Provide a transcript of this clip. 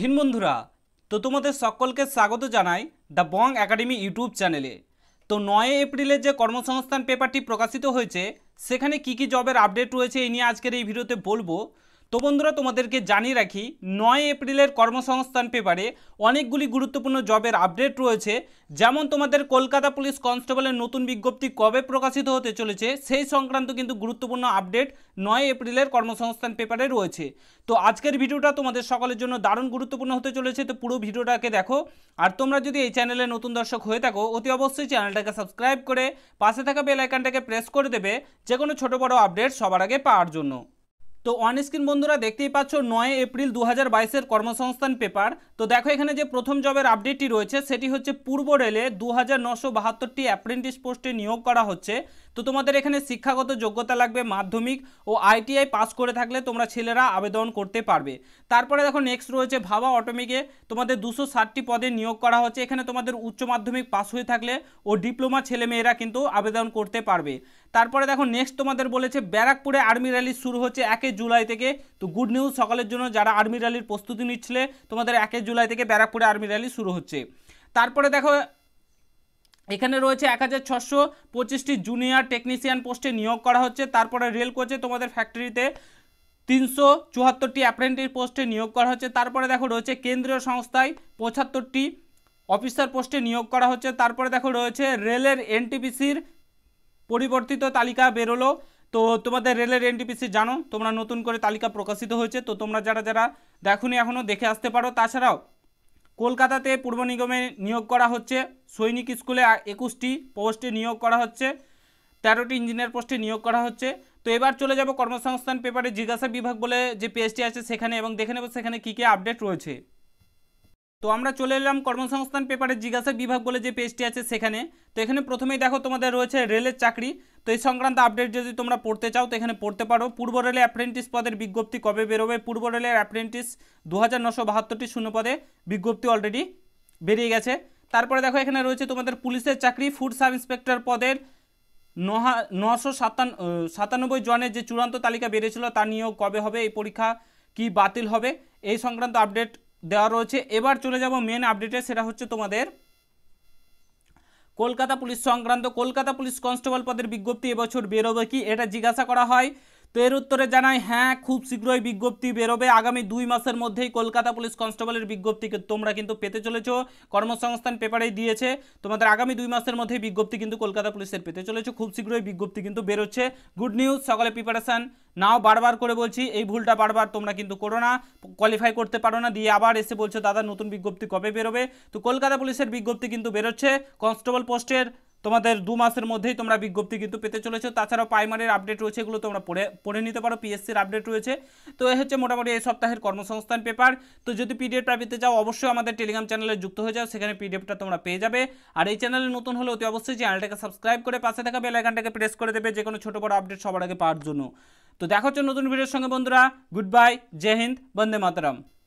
ভিন বন্ধুরা তো তোমাদের সকলকে স্বাগত জানাই দ্য বং একাডেমি ইউটিউব চ্যানেলে তো নয় এপ্রিলে যে কর্মসংস্থান পেপারটি প্রকাশিত হয়েছে সেখানে কি কি জবের আপডেট রয়েছে এই নিয়ে আজকের এই ভিডিওতে বলবো তো বন্ধুরা তোমাদেরকে জানিয়ে রাখি নয় এপ্রিলের কর্মসংস্থান পেপারে অনেকগুলি গুরুত্বপূর্ণ জবের আপডেট রয়েছে যেমন তোমাদের কলকাতা পুলিশ কনস্টেবলের নতুন বিজ্ঞপ্তি কবে প্রকাশিত হতে চলেছে সেই সংক্রান্ত কিন্তু গুরুত্বপূর্ণ আপডেট নয় এপ্রিলের কর্মসংস্থান পেপারে রয়েছে তো আজকের ভিডিওটা তোমাদের সকলের জন্য দারুণ গুরুত্বপূর্ণ হতে চলেছে তো পুরো ভিডিওটাকে দেখো আর তোমরা যদি এই চ্যানেলে নতুন দর্শক হয়ে থাকো অতি অবশ্যই চ্যানেলটাকে সাবস্ক্রাইব করে পাশে থাকা বেল আইকনটাকে প্রেস করে দেবে যে কোনো ছোটো বড়ো আপডেট সবার আগে পাওয়ার জন্য তো অন স্ক্রিন বন্ধুরা দেখতেই পাচ্ছ নয় এপ্রিল দু হাজার কর্মসংস্থান পেপার তো দেখো এখানে যে প্রথম জবের আপডেটটি রয়েছে সেটি হচ্ছে পূর্ব রেলে দু হাজার অ্যাপ্রেন্টিস পোস্টে নিয়োগ করা হচ্ছে তো তোমাদের এখানে শিক্ষাগত যোগ্যতা লাগবে মাধ্যমিক ও আইটিআই পাস করে থাকলে তোমরা ছেলেরা আবেদন করতে পারবে তারপরে দেখো নেক্সট রয়েছে ভাবা অটোমিকে তোমাদের দুশো ষাটটি পদে নিয়োগ করা হচ্ছে এখানে তোমাদের উচ্চ মাধ্যমিক পাস হয়ে থাকলে ও ডিপ্লোমা ছেলেমেয়েরা কিন্তু আবেদন করতে পারবে তারপরে দেখো নেক্সট তোমাদের বলেছে ব্যারাকপুরে আর্মি র্যালি শুরু হচ্ছে একে জুলাই থেকে তো গুড নিউজ সকালের জন্য যারা আর্মি র্যালির প্রস্তুতি নিচ্ছিলে তোমাদের একে জুলাই থেকে ব্যারাকপুরে আর্মি র্যালি শুরু হচ্ছে তারপরে দেখো এখানে রয়েছে এক হাজার ছশো পঁচিশটি জুনিয়র টেকনিশিয়ান পোস্টে নিয়োগ করা হচ্ছে তারপরে রেল কোচে তোমাদের ফ্যাক্টরিতে তিনশো চুয়াত্তরটি অ্যাপ্রেন্টিস পোস্টে নিয়োগ করা হচ্ছে তারপরে দেখো রয়েছে কেন্দ্রীয় সংস্থায় পঁচাত্তরটি অফিসার পোস্টে নিয়োগ করা হচ্ছে তারপরে দেখো রয়েছে রেলের এনটিপিসির পরিবর্তিত তালিকা বেরোলো তো তোমাদের রেলের এনটিপিসি জানো তোমরা নতুন করে তালিকা প্রকাশিত হয়েছে তো তোমরা যারা যারা দেখুনি এখনও দেখে আসতে পারো তাছাড়াও কলকাতাতে পূর্ব নিগমে নিয়োগ করা হচ্ছে সৈনিক স্কুলে একুশটি পোস্টে নিয়োগ করা হচ্ছে তেরোটি ইঞ্জিনিয়ার পোস্টে নিয়োগ করা হচ্ছে তো এবার চলে যাব কর্মসংস্থান পেপারে জিজ্ঞাসা বিভাগ বলে যে পেজটি আছে সেখানে এবং দেখে নেব সেখানে কী কী আপডেট রয়েছে তো আমরা চলে এলাম কর্মসংস্থান পেপারে জিজ্ঞাসা বিভাগ বলে যে পেজটি আছে সেখানে তো এখানে প্রথমেই দেখো তোমাদের রয়েছে রেলের চাকরি তো এই সংক্রান্ত আপডেট যদি তোমরা পড়তে চাও তো এখানে পড়তে পারো পূর্ব রেলে অ্যাপ্রেন্টিস পদের বিজ্ঞপ্তি কবে বেরোবে পূর্ব রেলের অ্যাপ্রেন্টিস দু হাজার নশো বাহাত্তরটি শূন্য পদে বিজ্ঞপ্তি অলরেডি বেরিয়ে গেছে তারপরে দেখো এখানে রয়েছে তোমাদের পুলিশের চাকরি ফুড সাব ইন্সপেক্টর পদের নহা নশো সাতানব্বই জনের যে চূড়ান্ত তালিকা বেরিয়েছিল তা নিয়েও কবে হবে এই পরীক্ষা কি বাতিল হবে এই সংক্রান্ত আপডেট দেওয়া রয়েছে এবার চলে যাব মেন আপডেটে সেটা হচ্ছে তোমাদের কলকাতা পুলিশ সংক্রান্ত কলকাতা পুলিশ কনস্টেবল পদের বিজ্ঞপ্তি এবছর বেরোবে কি এটা জিজ্ঞাসা করা হয় তো এর উত্তরে জানায় হ্যাঁ খুব শীঘ্রই বিজ্ঞপ্তি বেরোবে আগামী দুই মাসের মধ্যেই কলকাতা পুলিশ কনস্টেবলের বিজ্ঞপ্তি তোমরা কিন্তু পেতে চলেছ কর্মসংস্থান পেপারেই দিয়েছে তোমাদের আগামী দুই মাসের মধ্যে বিজ্ঞপ্তি কিন্তু কলকাতা পুলিশের পেতে চলেছে খুব শীঘ্রই বিজ্ঞপ্তি কিন্তু বেরোচ্ছে গুড নিউজ সকলে প্রিপারেশান নাও বারবার করে বলছি এই ভুলটা বারবার তোমরা কিন্তু করো না কোয়ালিফাই করতে পারো না দিয়ে আবার এসে বলছো দাদা নতুন বিজ্ঞপ্তি কবে বেরোবে তো কলকাতা পুলিশের বিজ্ঞপ্তি কিন্তু বেরোচ্ছে কনস্টেবল পোস্টের তোমাদের দু মাসের মধ্যেই তোমরা বিজ্ঞপ্তি কিন্তু পেতে চলেছো তাছাড়াও প্রাইমারির আপডেট রয়েছে এগুলো তোমরা পড়ে পড়ে নিতে পারো পিএসসির আপডেট রয়েছে তো এ হচ্ছে মোটামুটি এই সপ্তাহের কর্মসংস্থান পেপার তো যদি পিডিএফটা পেতে চাও অবশ্যই আমাদের টেলিগ্রাম চ্যানেলে যুক্ত হয়ে যাও সেখানে পিডিএফটা তোমরা পেয়ে যাবে আর এই চ্যানেলে নতুন হলে অতি অবশ্যই চ্যানেলটাকে সাবস্ক্রাইব করে পাশে থাকা বেল আইকনটাকে প্রেস করে দেবে যে কোনো ছোটো বড় আপডেট সবার আগে পাওয়ার জন্য তো দেখা হচ্ছে নতুন ভিডিওর সঙ্গে বন্ধুরা গুড বাই জয় হিন্দ বন্দে মাতরম